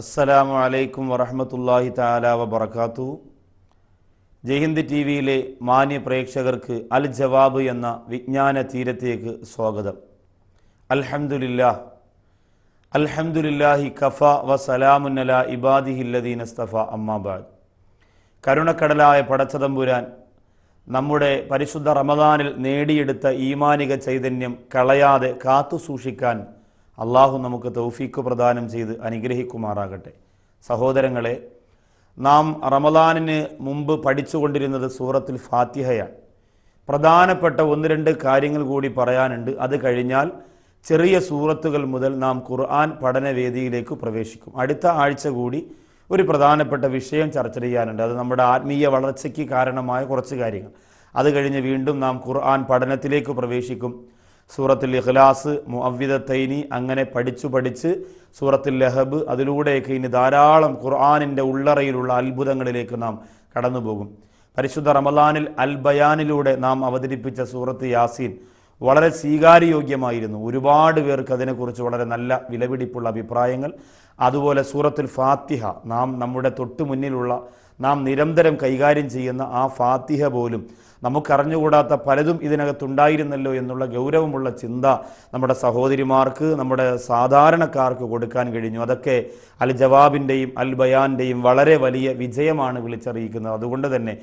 അസ്സലാമു അലൈക്കും വറഹമത്തല്ലാഹി താല വബർക്കാത്തു ജയ്ഹിന്ദ് ടി വിയിലെ മാന്യ പ്രേക്ഷകർക്ക് അൽ ജവാബ് എന്ന വിജ്ഞാന തീരത്തേക്ക് സ്വാഗതം അൽഹമുല്ല അൽഹമുല്ലാഹി കഫ വ സലാമുന്നല ഇബാദിഹില്ലദീൻ അസ്തഫ അമ്മാബാദ് കരുണക്കടലായ പടച്ചതമ്പുരാൻ നമ്മുടെ പരിശുദ്ധ റമദാനിൽ നേടിയെടുത്ത ഈമാനിക ചൈതന്യം കളയാതെ കാത്തു സൂക്ഷിക്കാൻ അള്ളാഹു നമുക്ക് തൗഫീക്ക് പ്രദാനം ചെയ്ത് അനുഗ്രഹിക്കുമാറാകട്ടെ സഹോദരങ്ങളെ നാം റമദാനിന് മുമ്പ് പഠിച്ചുകൊണ്ടിരുന്നത് സൂറത്തുൽ ഫാത്തിഹയാണ് പ്രധാനപ്പെട്ട ഒന്ന് രണ്ട് കാര്യങ്ങൾ കൂടി പറയാനുണ്ട് അത് കഴിഞ്ഞാൽ ചെറിയ സൂറത്തുകൾ മുതൽ നാം ഖുർആൻ പഠനവേദിയിലേക്ക് പ്രവേശിക്കും അടുത്ത ആഴ്ച കൂടി ഒരു പ്രധാനപ്പെട്ട വിഷയം ചർച്ച ചെയ്യാനുണ്ട് അത് നമ്മുടെ ആത്മീയ വളർച്ചയ്ക്ക് കാരണമായ കുറച്ച് കാര്യങ്ങൾ അത് കഴിഞ്ഞ് വീണ്ടും നാം ഖുർആൻ പഠനത്തിലേക്ക് പ്രവേശിക്കും സൂറത്തിൽ ഇഖ്ലാസ് മുഅവ്വിദ തൈനി അങ്ങനെ പഠിച്ചു പഠിച്ച് സൂറത്തിൽ ലഹബ് അതിലൂടെയൊക്കെ ഇനി ധാരാളം ഖുർആാനിൻ്റെ ഉള്ളറയിലുള്ള അത്ഭുതങ്ങളിലേക്ക് നാം കടന്നുപോകും പരിശുദ്ധ റമദാനിൽ അൽ ബയാനിലൂടെ നാം അവതരിപ്പിച്ച സൂറത്ത് യാസീൻ വളരെ സ്വീകാര്യയോഗ്യമായിരുന്നു ഒരുപാട് പേർക്ക് അതിനെക്കുറിച്ച് വളരെ നല്ല വിലപിടിപ്പുള്ള അഭിപ്രായങ്ങൾ അതുപോലെ സൂറത്തിൽ ഫാത്തിഹ നാം നമ്മുടെ തൊട്ടു മുന്നിലുള്ള നാം നിരന്തരം കൈകാര്യം ചെയ്യുന്ന ആ ഫാത്തിഹ പോലും നമുക്കറിഞ്ഞുകൂടാത്ത പലതും ഇതിനകത്തുണ്ടായിരുന്നല്ലോ എന്നുള്ള ഗൗരവമുള്ള ചിന്ത നമ്മുടെ സഹോദരിമാർക്ക് നമ്മുടെ സാധാരണക്കാർക്ക് കൊടുക്കാൻ കഴിഞ്ഞു അതൊക്കെ അൽ ജവാബിൻ്റെയും അൽ ബയാൻ്റെയും വളരെ വലിയ വിജയമാണ് വിളിച്ചറിയിക്കുന്നത് അതുകൊണ്ട് തന്നെ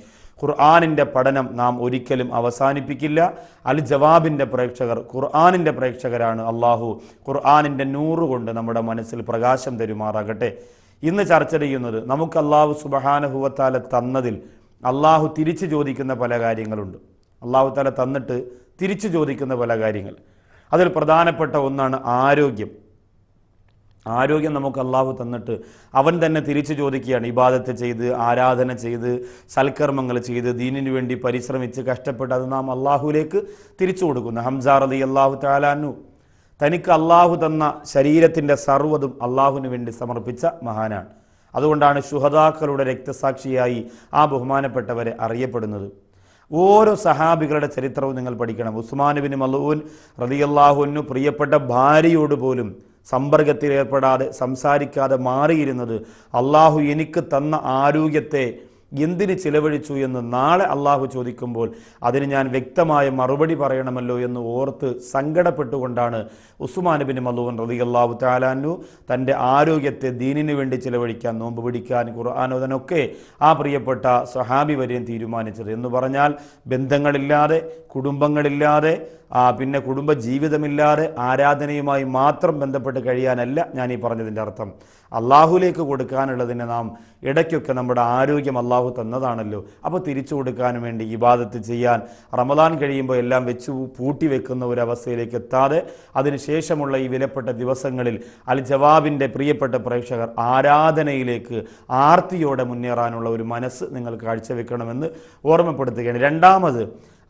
ഖുർആാനിൻ്റെ പഠനം നാം ഒരിക്കലും അവസാനിപ്പിക്കില്ല അൽ ജവാബിൻ്റെ പ്രേക്ഷകർ ഖുർആാനിൻ്റെ പ്രേക്ഷകരാണ് അള്ളാഹു ഖുർആാനിൻ്റെ നൂറ് കൊണ്ട് നമ്മുടെ മനസ്സിൽ പ്രകാശം തരുമാറാകട്ടെ ഇന്ന് ചർച്ച ചെയ്യുന്നത് നമുക്ക് അള്ളാഹു സുബഹാനഹുവത്താല തന്നതിൽ അള്ളാഹു തിരിച്ചു ചോദിക്കുന്ന പല കാര്യങ്ങളുണ്ട് അള്ളാഹു തല തന്നിട്ട് തിരിച്ചു ചോദിക്കുന്ന പല കാര്യങ്ങൾ അതിൽ പ്രധാനപ്പെട്ട ഒന്നാണ് ആരോഗ്യം ആരോഗ്യം നമുക്ക് അള്ളാഹു തന്നിട്ട് അവൻ തന്നെ തിരിച്ചു ചോദിക്കുകയാണ് ഇബാദത്ത് ചെയ്ത് ആരാധന ചെയ്ത് സൽക്കർമ്മങ്ങൾ ചെയ്ത് ദീനിനു വേണ്ടി പരിശ്രമിച്ച് കഷ്ടപ്പെട്ട് അത് നാം അള്ളാഹുലേക്ക് തിരിച്ചു കൊടുക്കുന്നു ഹംസാർ അലി അള്ളാഹു താലാനു തനിക്ക് അള്ളാഹു തന്ന ശരീരത്തിൻ്റെ സർവ്വതും അള്ളാഹുവിന് വേണ്ടി സമർപ്പിച്ച മഹാനാണ് അതുകൊണ്ടാണ് ശുഹദാക്കളുടെ രക്തസാക്ഷിയായി ആ ബഹുമാനപ്പെട്ടവരെ അറിയപ്പെടുന്നത് ഓരോ സഹാബികളുടെ ചരിത്രവും നിങ്ങൾ പഠിക്കണം ഉസ്മാനുബിന് മലൂൻ റലിയല്ലാഹുനു പ്രിയപ്പെട്ട ഭാര്യയോട് പോലും സമ്പർക്കത്തിൽ ഏർപ്പെടാതെ സംസാരിക്കാതെ മാറിയിരുന്നത് അള്ളാഹു എനിക്ക് തന്ന ആരോഗ്യത്തെ എന്തിന് ചിലവഴിച്ചു എന്ന് നാളെ അള്ളാഹു ചോദിക്കുമ്പോൾ അതിന് ഞാൻ വ്യക്തമായ മറുപടി പറയണമല്ലോ എന്ന് ഓർത്ത് സങ്കടപ്പെട്ടുകൊണ്ടാണ് ഉസ്മാൻ ബിൻ മലൂൻ റതി അള്ളാഹു താലാനു തൻ്റെ ആരോഗ്യത്തെ ദീനിനു വേണ്ടി ചിലവഴിക്കാൻ നോമ്പ് പിടിക്കാൻ ഖുർആാനോദനൊക്കെ ആ പ്രിയപ്പെട്ട സഹാബി വരെയും തീരുമാനിച്ചത് എന്ന് പറഞ്ഞാൽ ബന്ധങ്ങളില്ലാതെ കുടുംബങ്ങളില്ലാതെ പിന്നെ കുടുംബ ജീവിതമില്ലാതെ ആരാധനയുമായി മാത്രം ബന്ധപ്പെട്ട് കഴിയാനല്ല ഞാൻ ഈ പറഞ്ഞതിൻ്റെ അർത്ഥം അള്ളാഹുലേക്ക് കൊടുക്കാനുള്ളതിനെ നാം ഇടയ്ക്കൊക്കെ നമ്മുടെ ആരോഗ്യം അള്ളാഹു തന്നതാണല്ലോ അപ്പോൾ തിരിച്ചു കൊടുക്കാൻ വേണ്ടി ഇബാദത്ത് ചെയ്യാൻ റമദാൻ കഴിയുമ്പോൾ എല്ലാം വെച്ച് പൂട്ടി വെക്കുന്ന ഒരു അവസ്ഥയിലേക്ക് എത്താതെ അതിനുശേഷമുള്ള ഈ വിലപ്പെട്ട ദിവസങ്ങളിൽ അൽ ജവാബിൻ്റെ പ്രിയപ്പെട്ട പ്രേക്ഷകർ ആരാധനയിലേക്ക് ആർത്തിയോടെ മുന്നേറാനുള്ള ഒരു മനസ്സ് നിങ്ങൾ കാഴ്ചവെക്കണമെന്ന് ഓർമ്മപ്പെടുത്തുകയാണ് രണ്ടാമത്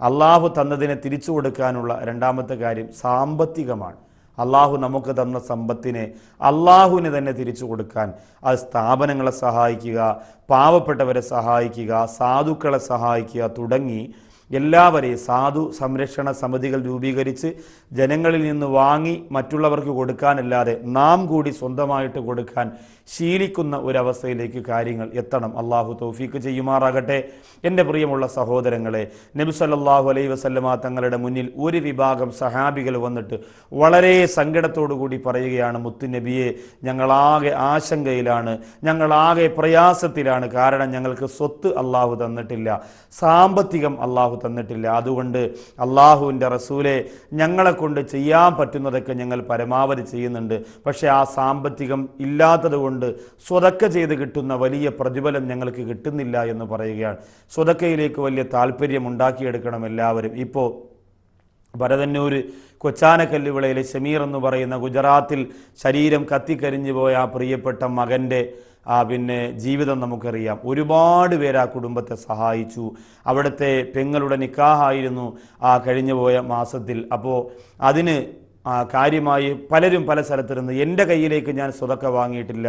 അള്ളാഹു തന്നതിനെ തിരിച്ചു കൊടുക്കാനുള്ള രണ്ടാമത്തെ കാര്യം സാമ്പത്തികമാണ് അള്ളാഹു നമുക്ക് തന്ന സമ്പത്തിനെ അള്ളാഹുവിന് തന്നെ തിരിച്ചു കൊടുക്കാൻ അത് സ്ഥാപനങ്ങളെ സഹായിക്കുക പാവപ്പെട്ടവരെ സഹായിക്കുക സാധുക്കളെ സഹായിക്കുക തുടങ്ങി എല്ലാവരെയും സാധു സംരക്ഷണ സമിതികൾ രൂപീകരിച്ച് ജനങ്ങളിൽ നിന്ന് വാങ്ങി മറ്റുള്ളവർക്ക് കൊടുക്കാനല്ലാതെ നാം കൂടി സ്വന്തമായിട്ട് കൊടുക്കാൻ ശീലിക്കുന്ന ഒരവസ്ഥയിലേക്ക് കാര്യങ്ങൾ എത്തണം അള്ളാഹു തൗഫീക്ക് ചെയ്യുമാറാകട്ടെ എൻ്റെ പ്രിയമുള്ള സഹോദരങ്ങളെ നബി സല്ലാഹു അലൈ വസല്ലമ തങ്ങളുടെ മുന്നിൽ ഒരു വിഭാഗം സഹാബികൾ വന്നിട്ട് വളരെ സങ്കടത്തോടു കൂടി പറയുകയാണ് മുത്തുനബിയെ ഞങ്ങളാകെ ആശങ്കയിലാണ് ഞങ്ങളാകെ പ്രയാസത്തിലാണ് കാരണം ഞങ്ങൾക്ക് സ്വത്ത് അള്ളാഹു തന്നിട്ടില്ല സാമ്പത്തികം അള്ളാഹു തന്നിട്ടില്ല അതുകൊണ്ട് അള്ളാഹുവിൻ്റെ റസൂലെ ഞങ്ങളെ കൊണ്ട് ചെയ്യാൻ പറ്റുന്നതൊക്കെ ഞങ്ങൾ പരമാവധി ചെയ്യുന്നുണ്ട് പക്ഷേ ആ സാമ്പത്തികം ഇല്ലാത്തത് കൊണ്ട് കൊണ്ട് സ്വതക്ക ചെയ്ത് കിട്ടുന്ന വലിയ പ്രതിഫലം ഞങ്ങൾക്ക് കിട്ടുന്നില്ല എന്ന് പറയുകയാണ് സ്വതക്കയിലേക്ക് വലിയ താല്പര്യം ഉണ്ടാക്കിയെടുക്കണം എല്ലാവരും ഇപ്പോൾ ഭരതന്നൂർ കൊച്ചാനക്കല്ലുവിളയിലെ ഷമീർ എന്ന് പറയുന്ന ഗുജറാത്തിൽ ശരീരം കത്തിക്കരിഞ്ഞു പോയ ആ പ്രിയപ്പെട്ട മകൻ്റെ ആ പിന്നെ ജീവിതം നമുക്കറിയാം ഒരുപാട് പേർ ആ കുടുംബത്തെ സഹായിച്ചു അവിടുത്തെ പെങ്ങളുടെ നിക്കാഹായിരുന്നു ആ കഴിഞ്ഞു പോയ മാസത്തിൽ അപ്പോൾ അതിന് കാര്യമായി പലരും പല സ്ഥലത്തിരുന്ന് എൻ്റെ കയ്യിലേക്ക് ഞാൻ സ്വതക്ക വാങ്ങിയിട്ടില്ല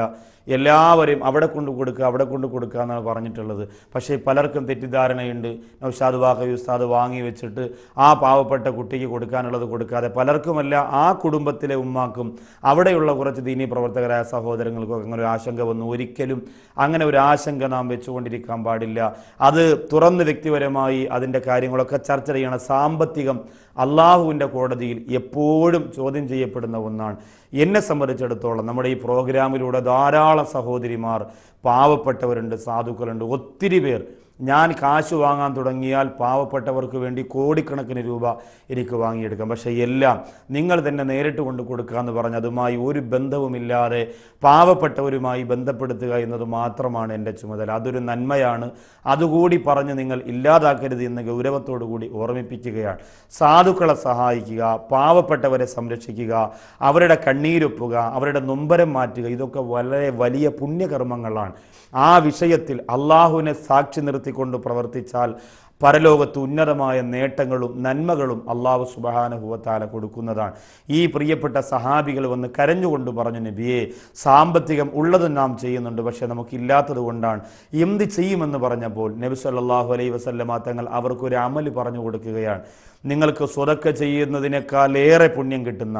എല്ലാവരെയും അവിടെ കൊണ്ട് കൊടുക്കുക അവിടെ കൊണ്ട് കൊടുക്കുക എന്നാണ് പറഞ്ഞിട്ടുള്ളത് പക്ഷേ പലർക്കും തെറ്റിദ്ധാരണയുണ്ട് നൗഷാദ് വാഹവി ഉസ്താദ് വാങ്ങി വെച്ചിട്ട് ആ പാവപ്പെട്ട കുട്ടിക്ക് കൊടുക്കാനുള്ളത് കൊടുക്കാതെ പലർക്കുമല്ല ആ കുടുംബത്തിലെ ഉമ്മാക്കും അവിടെയുള്ള കുറച്ച് ദീനീ പ്രവർത്തകരായ സഹോദരങ്ങൾക്കും അങ്ങനെ ഒരു ആശങ്ക വന്നു ഒരിക്കലും അങ്ങനെ ഒരു ആശങ്ക നാം വെച്ചുകൊണ്ടിരിക്കാൻ പാടില്ല അത് തുറന്ന് വ്യക്തിപരമായി അതിൻ്റെ കാര്യങ്ങളൊക്കെ ചർച്ച ചെയ്യണം സാമ്പത്തികം അള്ളാഹുവിൻ്റെ കോടതിയിൽ എപ്പോഴും ചോദ്യം ചെയ്യപ്പെടുന്ന ഒന്നാണ് എന്നെ സംബന്ധിച്ചിടത്തോളം നമ്മുടെ ഈ പ്രോഗ്രാമിലൂടെ ധാരാളം സഹോദരിമാർ പാവപ്പെട്ടവരുണ്ട് സാധുക്കളുണ്ട് ഒത്തിരി പേർ ഞാൻ കാശ് വാങ്ങാൻ തുടങ്ങിയാൽ പാവപ്പെട്ടവർക്ക് വേണ്ടി കോടിക്കണക്കിന് രൂപ എനിക്ക് വാങ്ങിയെടുക്കാം പക്ഷേ എല്ലാം നിങ്ങൾ തന്നെ നേരിട്ട് കൊണ്ട് കൊടുക്കുക എന്ന് പറഞ്ഞ് അതുമായി ഒരു ബന്ധവുമില്ലാതെ പാവപ്പെട്ടവരുമായി ബന്ധപ്പെടുത്തുക എന്നത് മാത്രമാണ് എൻ്റെ ചുമതല അതൊരു നന്മയാണ് അതുകൂടി പറഞ്ഞ് നിങ്ങൾ ഇല്ലാതാക്കരുത് എന്ന് ഗൗരവത്തോടു കൂടി ഓർമ്മിപ്പിക്കുകയാണ് സാധുക്കളെ സഹായിക്കുക പാവപ്പെട്ടവരെ സംരക്ഷിക്കുക അവരുടെ കണ്ണീരൊപ്പുക അവരുടെ നൊമ്പരം മാറ്റുക ഇതൊക്കെ വളരെ വലിയ പുണ്യകർമ്മങ്ങളാണ് ആ വിഷയത്തിൽ അള്ളാഹുവിനെ സാക്ഷി നിർത്തി ഉൾപ്പെടുത്തിക്കൊണ്ട് പ്രവർത്തിച്ചാൽ പരലോകത്ത് ഉന്നതമായ നേട്ടങ്ങളും നന്മകളും അള്ളാഹു സുബഹാനുഭവത്താല കൊടുക്കുന്നതാണ് ഈ പ്രിയപ്പെട്ട സഹാബികൾ വന്ന് കരഞ്ഞുകൊണ്ട് പറഞ്ഞു നബിയെ സാമ്പത്തികം ഉള്ളത് നാം ചെയ്യുന്നുണ്ട് പക്ഷേ നമുക്കില്ലാത്തത് കൊണ്ടാണ് എന്ത് ചെയ്യുമെന്ന് പറഞ്ഞപ്പോൾ നബി സല്ലാഹു അലൈ വസല്ലമ തങ്ങൾ അവർക്കൊരു അമല് പറഞ്ഞു കൊടുക്കുകയാണ് നിങ്ങൾക്ക് സ്വതക്ക ചെയ്യുന്നതിനേക്കാൾ ഏറെ പുണ്യം കിട്ടുന്ന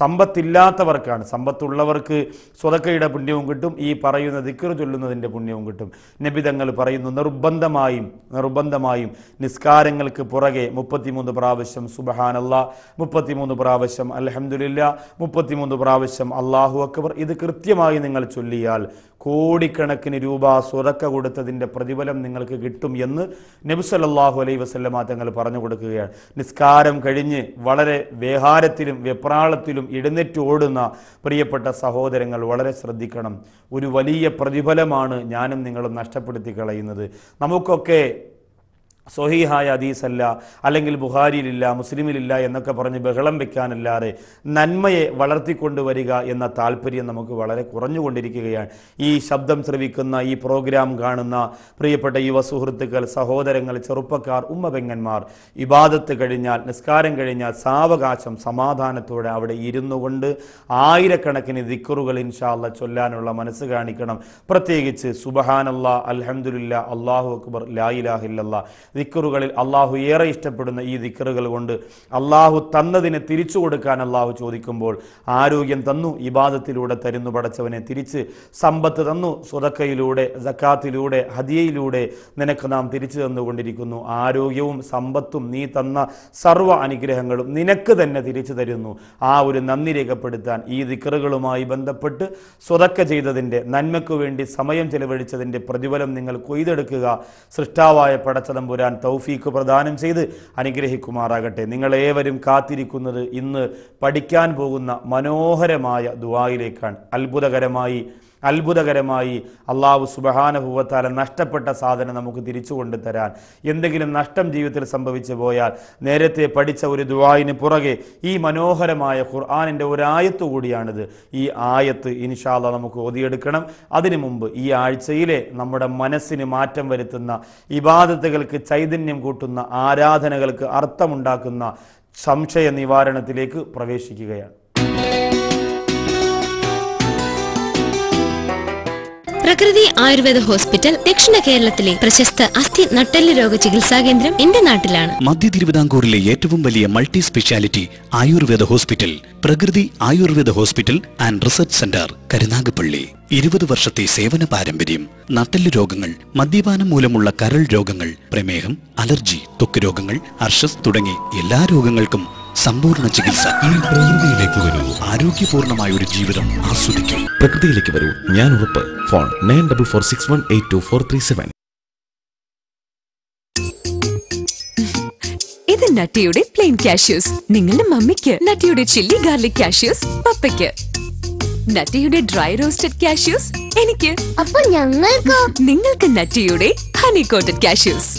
സമ്പത്തില്ലാത്തവർക്കാണ് സമ്പത്തുള്ളവർക്ക് സ്വതക്കയുടെ പുണ്യവും കിട്ടും ഈ പറയുന്ന ദിക്കർ ചൊല്ലുന്നതിൻ്റെ പുണ്യവും കിട്ടും നബിതങ്ങൾ പറയുന്നു നിർബന്ധമായും നിർബന്ധമായും നിസ്കാരങ്ങൾക്ക് പുറകെ മുപ്പത്തിമൂന്ന് പ്രാവശ്യം സുബഹാനല്ല മുപ്പത്തിമൂന്ന് പ്രാവശ്യം അലഹമുല്ല മുപ്പത്തിമൂന്ന് പ്രാവശ്യം അള്ളാഹു അക്ബർ ഇത് കൃത്യമായി നിങ്ങൾ ചൊല്ലിയാൽ കോടിക്കണക്കിന് രൂപ സ്വതക്ക കൊടുത്തതിൻ്റെ പ്രതിഫലം നിങ്ങൾക്ക് കിട്ടും എന്ന് നബിസല്ലാഹു അലൈ വസ്ലമാ തങ്ങൾ പറഞ്ഞു കൊടുക്കുകയാണ് നിസ്കാരം കഴിഞ്ഞ് വളരെ വേഹാരത്തിലും വെപ്രാളത്തിലും പോലും എഴുന്നേറ്റ് ഓടുന്ന പ്രിയപ്പെട്ട സഹോദരങ്ങൾ വളരെ ശ്രദ്ധിക്കണം ഒരു വലിയ പ്രതിഫലമാണ് ഞാനും നിങ്ങളും നഷ്ടപ്പെടുത്തി കളയുന്നത് നമുക്കൊക്കെ സൊഹീഹായ അദീസല്ല അല്ലെങ്കിൽ ബുഹാരിയിലില്ല മുസ്ലിമിലില്ല എന്നൊക്കെ പറഞ്ഞ് ബഹളം വെക്കാനല്ലാതെ നന്മയെ വളർത്തിക്കൊണ്ടുവരിക എന്ന താല്പര്യം നമുക്ക് വളരെ കുറഞ്ഞുകൊണ്ടിരിക്കുകയാണ് ഈ ശബ്ദം ശ്രവിക്കുന്ന ഈ പ്രോഗ്രാം കാണുന്ന പ്രിയപ്പെട്ട യുവ സുഹൃത്തുക്കൾ സഹോദരങ്ങൾ ചെറുപ്പക്കാർ ഉമ്മപെങ്ങന്മാർ ഇബാദത്ത് കഴിഞ്ഞാൽ നിസ്കാരം കഴിഞ്ഞാൽ സാവകാശം സമാധാനത്തോടെ അവിടെ ഇരുന്നു കൊണ്ട് ആയിരക്കണക്കിന് ദിക്കറുകൾ ഇൻഷാല്ല ചൊല്ലാനുള്ള മനസ്സ് കാണിക്കണം പ്രത്യേകിച്ച് സുബഹാനല്ല അലഹമുല്ല അള്ളാഹു അക്ബർ ലായിലാഹില്ല ദിക്കറുകളിൽ അള്ളാഹു ഏറെ ഇഷ്ടപ്പെടുന്ന ഈ ദിക്കറുകൾ കൊണ്ട് അള്ളാഹു തന്നതിനെ തിരിച്ചു കൊടുക്കാൻ അള്ളാഹു ചോദിക്കുമ്പോൾ ആരോഗ്യം തന്നു ഇബാദത്തിലൂടെ തരുന്നു പടച്ചവനെ തിരിച്ച് സമ്പത്ത് തന്നു സ്വതക്കയിലൂടെ ജക്കാത്തിലൂടെ ഹദിയയിലൂടെ നിനക്ക് നാം തിരിച്ചു തന്നുകൊണ്ടിരിക്കുന്നു ആരോഗ്യവും സമ്പത്തും നീ തന്ന സർവ്വ അനുഗ്രഹങ്ങളും നിനക്ക് തന്നെ തിരിച്ചു തരുന്നു ആ ഒരു നന്ദി രേഖപ്പെടുത്താൻ ഈ ദിക്കറുകളുമായി ബന്ധപ്പെട്ട് സ്വതക്ക ചെയ്തതിൻ്റെ നന്മയ്ക്കു വേണ്ടി സമയം ചെലവഴിച്ചതിൻ്റെ പ്രതിഫലം നിങ്ങൾ കൊയ്തെടുക്കുക സൃഷ്ടാവായ പടച്ചതമ്പുര വരാൻ തൗഫീക്ക് പ്രദാനം ചെയ്ത് അനുഗ്രഹിക്കുമാറാകട്ടെ നിങ്ങളേവരും കാത്തിരിക്കുന്നത് ഇന്ന് പഠിക്കാൻ പോകുന്ന മനോഹരമായ ദുവായിലേക്കാണ് അത്ഭുതകരമായി അത്ഭുതകരമായി അള്ളാഹു സുബഹാനുഭവത്താല നഷ്ടപ്പെട്ട സാധനം നമുക്ക് തിരിച്ചു കൊണ്ടുതരാൻ എന്തെങ്കിലും നഷ്ടം ജീവിതത്തിൽ സംഭവിച്ചു പോയാൽ നേരത്തെ പഠിച്ച ഒരു ദുവായിന് പുറകെ ഈ മനോഹരമായ ഖുർആാനിൻ്റെ ഒരായത്ത് കൂടിയാണിത് ഈ ആയത്ത് ഇൻഷാല്ല നമുക്ക് ഓതിയെടുക്കണം അതിനു മുമ്പ് ഈ ആഴ്ചയിലെ നമ്മുടെ മനസ്സിന് മാറ്റം വരുത്തുന്ന ഇബാദത്തുകൾക്ക് ചൈതന്യം കൂട്ടുന്ന ആരാധനകൾക്ക് അർത്ഥമുണ്ടാക്കുന്ന സംശയ നിവാരണത്തിലേക്ക് പ്രവേശിക്കുകയാണ് പ്രകൃതി ആയുർവേദ ഹോസ്പിറ്റൽ ദക്ഷിണ കേരളത്തിലെ പ്രശസ്ത അസ്ഥി നട്ടെല്ല് രോഗ ചികിത്സാ കേന്ദ്രം എന്റെ നാട്ടിലാണ് മധ്യ തിരുവിതാംകൂറിലെ ഏറ്റവും വലിയ multi speciality Ayurveda hospital Prakriti Ayurveda hospital and research centre Karunagappally ഇരുപത് വർഷത്തെ സേവന പാരമ്പര്യം നട്ടെല്ല് രോഗങ്ങൾ മദ്യപാനം മൂലമുള്ള കരൾ രോഗങ്ങൾ പ്രമേഹം അലർജി തൊക്ക് രോഗങ്ങൾ അർഷസ് തുടങ്ങി എല്ലാ രോഗങ്ങൾക്കും സമ്പൂർണ്ണ ചികിത്സ പ്രകൃതിയിലേക്ക് വരൂ ആരോഗ്യപൂർണമായ ഒരു ജീവിതം ആസ്വദിക്കൂ പ്രകൃതിയിലേക്ക് വരൂ ഞാൻ ഉറപ്പ് phone nine double four six one eight two four three seven ഇത് നട്ടിയുടെ പ്ലെയിൻ കാഷ്യൂസ് നിങ്ങളുടെ മമ്മിക്ക് നട്ടിയുടെ ചില്ലി ഗാർലിക് കാഷ്യൂസ് പപ്പയ്ക്ക് നട്ടിയുടെ ഡ്രൈ റോസ്റ്റഡ് കാഷ്യൂസ് എനിക്ക് അപ്പോൾ ഞങ്ങൾക്ക് നിങ്ങൾക്ക് നട്ടിയുടെ honey coated cashews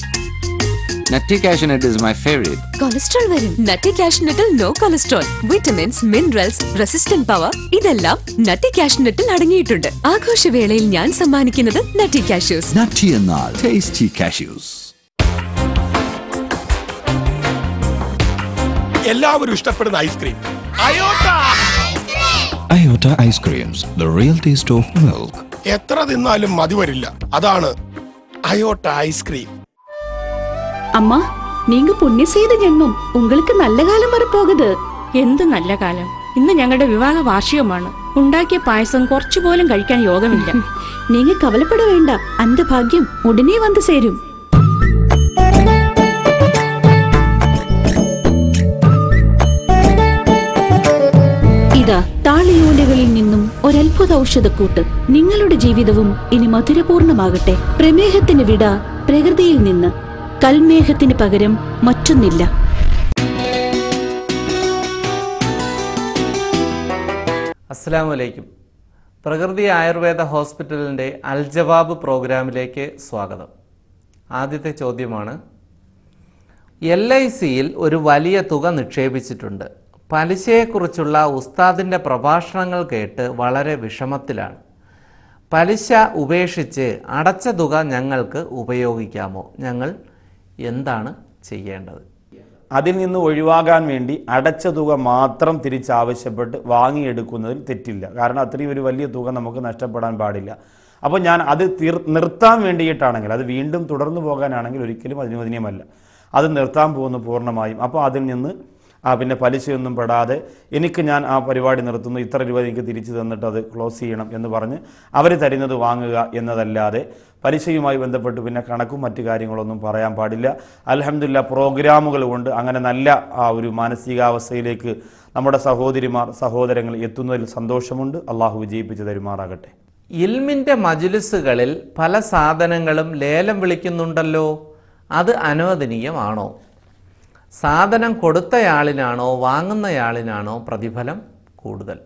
Nutty cashnut is my favourite cholesterol വരും നട്ടി കാഷ്നട്ടിൽ no cholesterol vitamins minerals resistant power ഇതെല്ലാം നട്ടി കാഷ്നട്ടിൽ അടങ്ങിയിട്ടുണ്ട് ആഘോഷവേളയിൽ ഞാൻ സമ്മാനിക്കുന്നത് നട്ടി കാഷ്യൂസ് നട്ടി എന്നാൽ ടേസ്റ്റി കാഷ്യൂസ് എല്ലാവരും ഇഷ്ടപ്പെടുന്ന ice cream Iota Iota ice creams the real taste of milk എത്ര തിന്നാലും മതി വരില്ല അതാണ് അയോട്ട ഐസ്ക്രീം അമ്മ நீங்க புண்ணியம் செய்து ஜென்மம் உங்களுக்கு നല്ല കാലം வரப்போகுது എന്ത് നല്ല കാലം ഇന്ന് ഞങ്ങളുടെ വിവാഹ വാർഷികമാണ് ഉണ്ടാക്കിയ പായസം കുറച്ചു പോലും കഴിക്കാൻ യോഗമില്ല நீங்க கவலைப்பட வேண்டாம் அந்த பாக்கியம் உடனே வந்து ഇതാ താളിയോലകളിൽ നിന്നും ഒരത്ഭുത ഔഷധക്കൂട്ട് നിങ്ങളുടെ ജീവിതവും ഇനി മധുരപൂർണമാകട്ടെ പ്രമേഹത്തിന് വിട പ്രകൃതിയിൽ നിന്ന് കൽമേഘത്തിന് പകരം മറ്റൊന്നില്ല അസ്സാം പ്രകൃതി ആയുർവേദ ഹോസ്പിറ്റലിൻ്റെ അൽജവാബ് പ്രോഗ്രാമിലേക്ക് സ്വാഗതം ആദ്യത്തെ ചോദ്യമാണ് എൽ ഐ സിയിൽ ഒരു വലിയ തുക നിക്ഷേപിച്ചിട്ടുണ്ട് പലിശയെക്കുറിച്ചുള്ള ഉസ്താദിൻ്റെ പ്രഭാഷണങ്ങൾ കേട്ട് വളരെ വിഷമത്തിലാണ് പലിശ ഉപേക്ഷിച്ച് അടച്ച തുക ഞങ്ങൾക്ക് ഉപയോഗിക്കാമോ ഞങ്ങൾ എന്താണ് ചെയ്യേണ്ടത് അതിൽ നിന്ന് ഒഴിവാകാൻ വേണ്ടി അടച്ച തുക മാത്രം തിരിച്ചാവശ്യപ്പെട്ട് വാങ്ങിയെടുക്കുന്നതിൽ തെറ്റില്ല കാരണം അത്രയും ഒരു വലിയ തുക നമുക്ക് നഷ്ടപ്പെടാൻ പാടില്ല അപ്പോൾ ഞാൻ അത് തീർ നിർത്താൻ വേണ്ടിയിട്ടാണെങ്കിൽ അത് വീണ്ടും തുടർന്നു പോകാനാണെങ്കിൽ ഒരിക്കലും അനുവദനീയമല്ല അത് നിർത്താൻ പോകുന്നു പൂർണ്ണമായും അപ്പോൾ അതിൽ നിന്ന് ആ പിന്നെ പലിശയൊന്നും പെടാതെ എനിക്ക് ഞാൻ ആ പരിപാടി നിർത്തുന്നു ഇത്ര രൂപ എനിക്ക് തിരിച്ചു തന്നിട്ട് അത് ക്ലോസ് ചെയ്യണം എന്ന് പറഞ്ഞ് അവർ തരുന്നത് വാങ്ങുക എന്നതല്ലാതെ പലിശയുമായി ബന്ധപ്പെട്ട് പിന്നെ കണക്കും മറ്റു കാര്യങ്ങളൊന്നും പറയാൻ പാടില്ല അലഹമില്ല പ്രോഗ്രാമുകൾ കൊണ്ട് അങ്ങനെ നല്ല ആ ഒരു മാനസികാവസ്ഥയിലേക്ക് നമ്മുടെ സഹോദരിമാർ സഹോദരങ്ങൾ എത്തുന്നതിൽ സന്തോഷമുണ്ട് അള്ളാഹു വിജയിപ്പിച്ച് തരുമാറാകട്ടെ ഇൽമിൻ്റെ മജുലിസുകളിൽ പല സാധനങ്ങളും ലേലം വിളിക്കുന്നുണ്ടല്ലോ അത് അനുവദനീയമാണോ സാധനം കൊടുത്തയാളിനാണോ വാങ്ങുന്നയാളിനാണോ പ്രതിഫലം കൂടുതൽ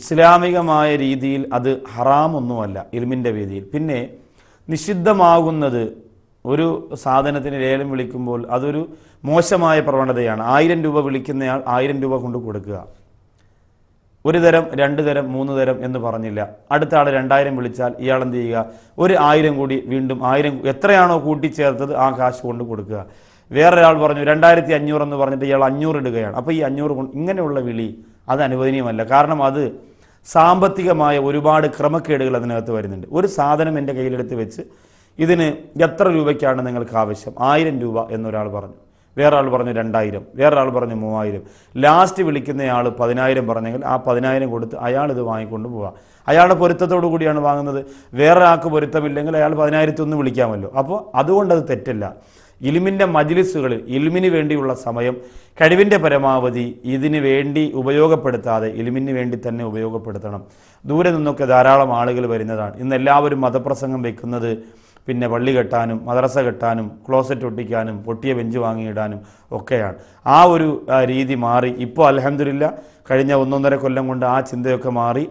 ഇസ്ലാമികമായ രീതിയിൽ അത് ഹറാമൊന്നുമല്ല ഇൽമിൻ്റെ വേദിയിൽ പിന്നെ നിഷിദ്ധമാകുന്നത് ഒരു സാധനത്തിന് ലേലം വിളിക്കുമ്പോൾ അതൊരു മോശമായ പ്രവണതയാണ് ആയിരം രൂപ വിളിക്കുന്നയാൾ ആയിരം രൂപ കൊണ്ട് കൊടുക്കുക ഒരു തരം രണ്ട് തരം മൂന്ന് തരം എന്ന് പറഞ്ഞില്ല അടുത്ത ആൾ രണ്ടായിരം വിളിച്ചാൽ ഇയാൾ എന്ത് ചെയ്യുക ഒരു ആയിരം കൂടി വീണ്ടും ആയിരം എത്രയാണോ കൂട്ടിച്ചേർത്തത് ആ കാശ് കൊണ്ട് കൊടുക്കുക വേറൊരാൾ പറഞ്ഞു രണ്ടായിരത്തി അഞ്ഞൂറ് എന്ന് പറഞ്ഞിട്ട് ഇയാൾ അഞ്ഞൂറ് ഇടുകയാണ് അപ്പോൾ ഈ അഞ്ഞൂറ് ഇങ്ങനെയുള്ള വിളി അത് അനുവദനീയമല്ല കാരണം അത് സാമ്പത്തികമായ ഒരുപാട് ക്രമക്കേടുകൾ അതിനകത്ത് വരുന്നുണ്ട് ഒരു സാധനം എൻ്റെ കയ്യിലെടുത്ത് വെച്ച് ഇതിന് എത്ര രൂപയ്ക്കാണ് നിങ്ങൾക്ക് ആവശ്യം ആയിരം രൂപ എന്നൊരാൾ പറഞ്ഞു വേറൊരാൾ പറഞ്ഞു രണ്ടായിരം വേറൊരാൾ പറഞ്ഞു മൂവായിരം ലാസ്റ്റ് വിളിക്കുന്നയാൾ പതിനായിരം പറഞ്ഞെങ്കിൽ ആ പതിനായിരം കൊടുത്ത് അയാൾ ഇത് വാങ്ങിക്കൊണ്ട് പോവുക അയാളുടെ പൊരുത്തത്തോടു കൂടിയാണ് വാങ്ങുന്നത് വേറൊരാൾക്ക് പൊരുത്തമില്ലെങ്കിൽ അയാൾ പതിനായിരത്തി ഒന്ന് വിളിക്കാമല്ലോ അപ്പോൾ അതുകൊണ്ടത് തെറ്റല്ല ഇൽമിൻ്റെ മജ്ലിസുകളിൽ ഇൽമിന് വേണ്ടിയുള്ള സമയം കഴിവിൻ്റെ പരമാവധി ഇതിന് വേണ്ടി ഉപയോഗപ്പെടുത്താതെ ഇൽമിന് വേണ്ടി തന്നെ ഉപയോഗപ്പെടുത്തണം ദൂരെ നിന്നൊക്കെ ധാരാളം ആളുകൾ വരുന്നതാണ് ഇന്ന് എല്ലാവരും മതപ്രസംഗം വെക്കുന്നത് പിന്നെ പള്ളി കെട്ടാനും മദ്രസ കെട്ടാനും ക്ലോസറ്റ് ഒട്ടിക്കാനും പൊട്ടിയ ബെഞ്ച് വാങ്ങിയിടാനും ഒക്കെയാണ് ആ ഒരു രീതി മാറി ഇപ്പോൾ അലഹമില്ല കഴിഞ്ഞ ഒന്നൊന്നര കൊല്ലം കൊണ്ട് ആ ചിന്തയൊക്കെ മാറി